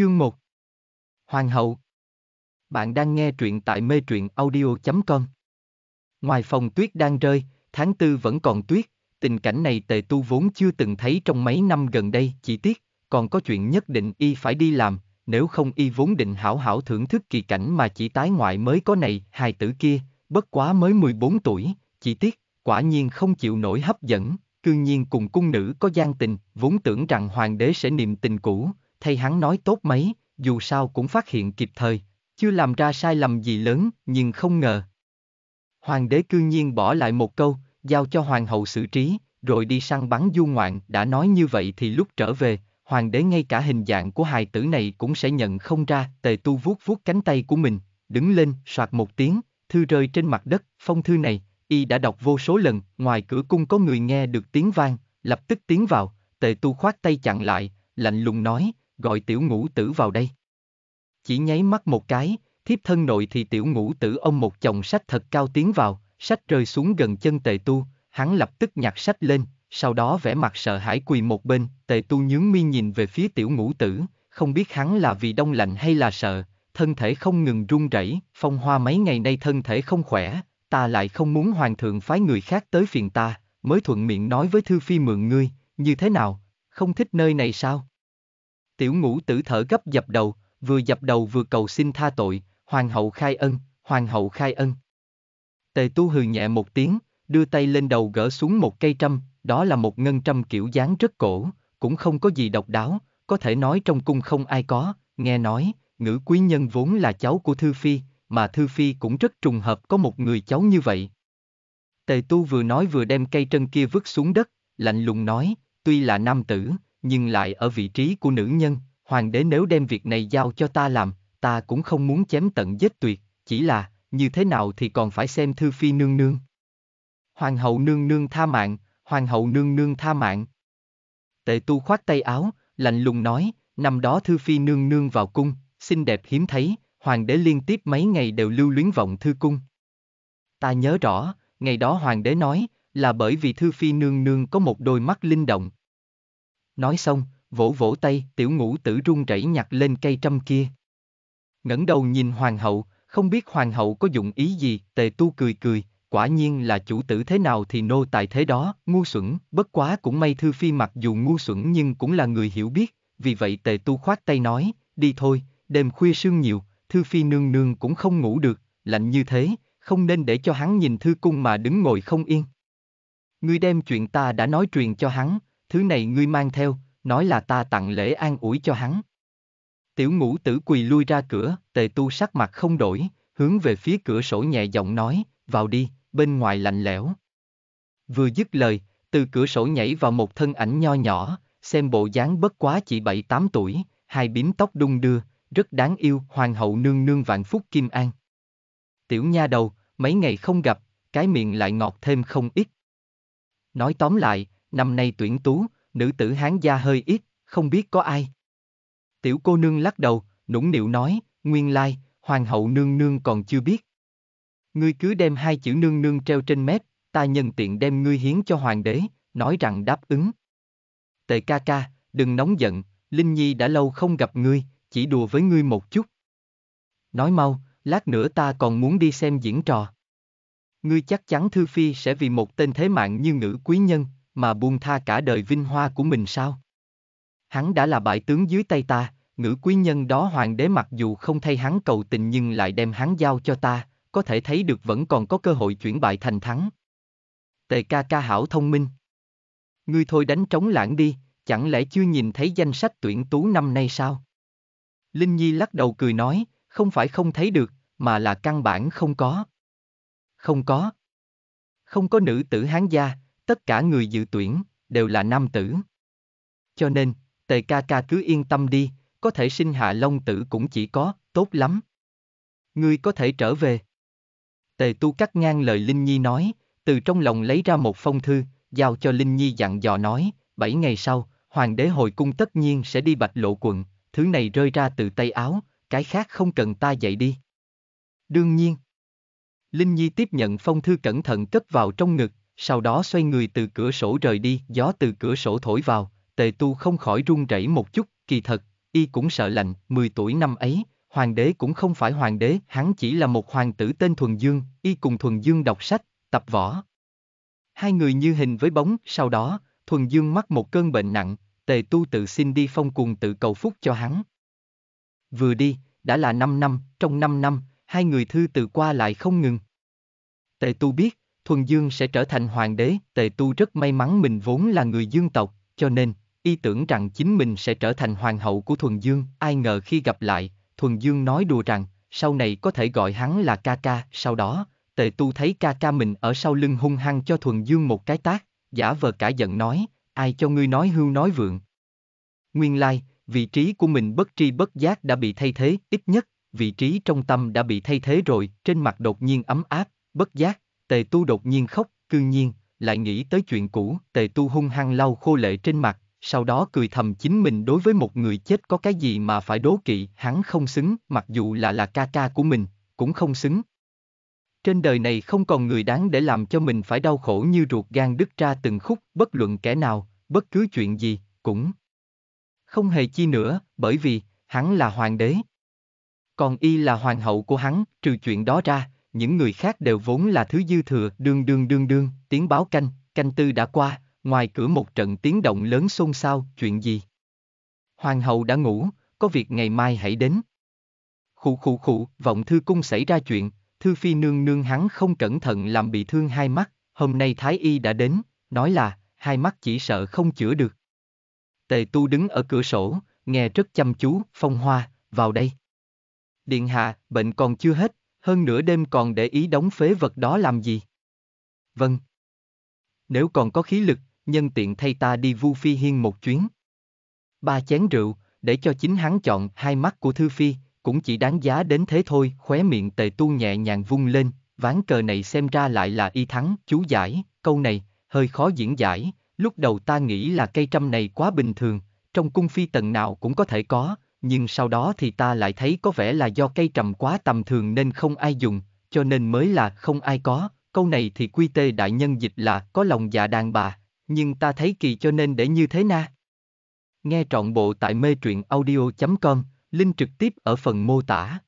Chương 1 Hoàng hậu Bạn đang nghe truyện tại mê truyện audio.com Ngoài phòng tuyết đang rơi, tháng tư vẫn còn tuyết, tình cảnh này tề tu vốn chưa từng thấy trong mấy năm gần đây, chỉ tiếc, còn có chuyện nhất định y phải đi làm, nếu không y vốn định hảo hảo thưởng thức kỳ cảnh mà chỉ tái ngoại mới có này, hài tử kia, bất quá mới 14 tuổi, chỉ tiếc, quả nhiên không chịu nổi hấp dẫn, Cương nhiên cùng cung nữ có gian tình, vốn tưởng rằng hoàng đế sẽ niệm tình cũ, thay hắn nói tốt mấy, dù sao cũng phát hiện kịp thời, chưa làm ra sai lầm gì lớn, nhưng không ngờ. Hoàng đế cư nhiên bỏ lại một câu, giao cho hoàng hậu xử trí, rồi đi săn bắn du ngoạn, đã nói như vậy thì lúc trở về, hoàng đế ngay cả hình dạng của hài tử này cũng sẽ nhận không ra, tề tu vuốt vuốt cánh tay của mình, đứng lên, soạt một tiếng, thư rơi trên mặt đất, phong thư này, y đã đọc vô số lần, ngoài cửa cung có người nghe được tiếng vang, lập tức tiến vào, tề tu khoát tay chặn lại, lạnh lùng nói, gọi tiểu ngũ tử vào đây. Chỉ nháy mắt một cái, thiếp thân nội thì tiểu ngũ tử ông một chồng sách thật cao tiến vào, sách rơi xuống gần chân tề tu, hắn lập tức nhặt sách lên, sau đó vẻ mặt sợ hãi quỳ một bên, tề tu nhướng mi nhìn về phía tiểu ngũ tử, không biết hắn là vì đông lạnh hay là sợ, thân thể không ngừng run rẩy, phong hoa mấy ngày nay thân thể không khỏe, ta lại không muốn hoàng thượng phái người khác tới phiền ta, mới thuận miệng nói với thư phi mượn ngươi, như thế nào, không thích nơi này sao? Tiểu ngũ tử thở gấp dập đầu, vừa dập đầu vừa cầu xin tha tội, hoàng hậu khai ân, hoàng hậu khai ân. Tề tu hừ nhẹ một tiếng, đưa tay lên đầu gỡ xuống một cây trâm, đó là một ngân trâm kiểu dáng rất cổ, cũng không có gì độc đáo, có thể nói trong cung không ai có, nghe nói, ngữ quý nhân vốn là cháu của Thư Phi, mà Thư Phi cũng rất trùng hợp có một người cháu như vậy. Tề tu vừa nói vừa đem cây trân kia vứt xuống đất, lạnh lùng nói, tuy là nam tử, nhưng lại ở vị trí của nữ nhân, hoàng đế nếu đem việc này giao cho ta làm, ta cũng không muốn chém tận giết tuyệt, chỉ là, như thế nào thì còn phải xem thư phi nương nương. Hoàng hậu nương nương tha mạng, hoàng hậu nương nương tha mạng. Tệ tu khoát tay áo, lạnh lùng nói, năm đó thư phi nương nương vào cung, xinh đẹp hiếm thấy, hoàng đế liên tiếp mấy ngày đều lưu luyến vọng thư cung. Ta nhớ rõ, ngày đó hoàng đế nói, là bởi vì thư phi nương nương có một đôi mắt linh động, nói xong, vỗ vỗ tay, tiểu ngũ tử run rẩy nhặt lên cây trăm kia. ngẩng đầu nhìn hoàng hậu, không biết hoàng hậu có dụng ý gì, tề tu cười cười, quả nhiên là chủ tử thế nào thì nô tài thế đó, ngu xuẩn, bất quá cũng may thư phi mặc dù ngu xuẩn nhưng cũng là người hiểu biết, vì vậy tề tu khoát tay nói, đi thôi, đêm khuya sương nhiều, thư phi nương nương cũng không ngủ được, lạnh như thế, không nên để cho hắn nhìn thư cung mà đứng ngồi không yên. Ngươi đem chuyện ta đã nói truyền cho hắn, thứ này ngươi mang theo, nói là ta tặng lễ an ủi cho hắn. Tiểu ngũ tử quỳ lui ra cửa, tề tu sắc mặt không đổi, hướng về phía cửa sổ nhẹ giọng nói, vào đi, bên ngoài lạnh lẽo. Vừa dứt lời, từ cửa sổ nhảy vào một thân ảnh nho nhỏ, xem bộ dáng bất quá chỉ bảy tám tuổi, hai bím tóc đung đưa, rất đáng yêu, hoàng hậu nương nương vạn phúc kim an. Tiểu nha đầu, mấy ngày không gặp, cái miệng lại ngọt thêm không ít. Nói tóm lại, năm nay tuyển tú, nữ tử hán gia hơi ít, không biết có ai. Tiểu cô nương lắc đầu, nũng nịu nói, nguyên lai, hoàng hậu nương nương còn chưa biết. Ngươi cứ đem hai chữ nương nương treo trên mép, ta nhân tiện đem ngươi hiến cho hoàng đế, nói rằng đáp ứng. Tề ca ca, đừng nóng giận, Linh Nhi đã lâu không gặp ngươi, chỉ đùa với ngươi một chút. Nói mau, lát nữa ta còn muốn đi xem diễn trò. Ngươi chắc chắn Thư Phi sẽ vì một tên thế mạng như ngữ quý nhân, mà buông tha cả đời vinh hoa của mình sao? Hắn đã là bại tướng dưới tay ta, ngữ quý nhân đó hoàng đế mặc dù không thay hắn cầu tình nhưng lại đem hắn giao cho ta, có thể thấy được vẫn còn có cơ hội chuyển bại thành thắng. Tề ca ca hảo thông minh. Ngươi thôi đánh trống lãng đi, chẳng lẽ chưa nhìn thấy danh sách tuyển tú năm nay sao? Linh Nhi lắc đầu cười nói, không phải không thấy được, mà là căn bản không có. Không có. Không có nữ tử hán gia, tất cả người dự tuyển đều là nam tử. Cho nên, tề ca ca cứ yên tâm đi, có thể sinh hạ long tử cũng chỉ có, tốt lắm. Ngươi có thể trở về. Tề tu cắt ngang lời Linh Nhi nói, từ trong lòng lấy ra một phong thư, giao cho Linh Nhi dặn dò nói, bảy ngày sau, hoàng đế hồi cung tất nhiên sẽ đi bạch lộ quận, thứ này rơi ra từ tay áo, cái khác không cần ta dạy đi. Đương nhiên. Linh Nhi tiếp nhận phong thư cẩn thận cất vào trong ngực, sau đó xoay người từ cửa sổ rời đi, gió từ cửa sổ thổi vào, tề tu không khỏi run rẩy một chút, kỳ thật, y cũng sợ lạnh, 10 tuổi năm ấy, hoàng đế cũng không phải hoàng đế, hắn chỉ là một hoàng tử tên Thuần Dương, y cùng Thuần Dương đọc sách, tập võ. Hai người như hình với bóng, sau đó, Thuần Dương mắc một cơn bệnh nặng, tề tu tự xin đi phong cuồng tự cầu phúc cho hắn. Vừa đi, đã là 5 năm, trong 5 năm, hai người thư từ qua lại không ngừng. Tề tu biết, thuần dương sẽ trở thành hoàng đế. Tề tu rất may mắn mình vốn là người dương tộc, cho nên, y tưởng rằng chính mình sẽ trở thành hoàng hậu của thuần dương. Ai ngờ khi gặp lại, thuần dương nói đùa rằng, sau này có thể gọi hắn là ca ca. Sau đó, tề tu thấy ca ca mình ở sau lưng hung hăng cho thuần dương một cái tác, giả vờ cả giận nói, ai cho ngươi nói hưu nói vượng. Nguyên lai, vị trí của mình bất tri bất giác đã bị thay thế, ít nhất, vị trí trong tâm đã bị thay thế rồi, trên mặt đột nhiên ấm áp, bất giác, Tề tu đột nhiên khóc, cương nhiên, lại nghĩ tới chuyện cũ, tề tu hung hăng lau khô lệ trên mặt, sau đó cười thầm chính mình đối với một người chết có cái gì mà phải đố kỵ, hắn không xứng, mặc dù là là ca ca của mình, cũng không xứng. Trên đời này không còn người đáng để làm cho mình phải đau khổ như ruột gan đứt ra từng khúc, bất luận kẻ nào, bất cứ chuyện gì, cũng không hề chi nữa, bởi vì, hắn là hoàng đế. Còn y là hoàng hậu của hắn, trừ chuyện đó ra, những người khác đều vốn là thứ dư thừa, đương đương đương đương, tiếng báo canh, canh tư đã qua, ngoài cửa một trận tiếng động lớn xôn xao, chuyện gì? Hoàng hậu đã ngủ, có việc ngày mai hãy đến. Khụ khụ khụ, vọng thư cung xảy ra chuyện, thư phi nương nương hắn không cẩn thận làm bị thương hai mắt, hôm nay thái y đã đến, nói là, hai mắt chỉ sợ không chữa được. Tề tu đứng ở cửa sổ, nghe rất chăm chú, phong hoa, vào đây. Điện hạ, bệnh còn chưa hết, hơn nửa đêm còn để ý đóng phế vật đó làm gì? Vâng. Nếu còn có khí lực, nhân tiện thay ta đi Vu Phi Hiên một chuyến. Ba chén rượu, để cho chính hắn chọn hai mắt của Thư Phi, cũng chỉ đáng giá đến thế thôi, khóe miệng tề tu nhẹ nhàng vung lên, ván cờ này xem ra lại là y thắng, chú giải, câu này, hơi khó diễn giải, lúc đầu ta nghĩ là cây trăm này quá bình thường, trong cung phi tần nào cũng có thể có, nhưng sau đó thì ta lại thấy có vẻ là do cây trầm quá tầm thường nên không ai dùng, cho nên mới là không ai có, câu này thì quy tê đại nhân dịch là có lòng dạ đàn bà, nhưng ta thấy kỳ cho nên để như thế na. Nghe trọn bộ tại mê truyện audio.com, link trực tiếp ở phần mô tả.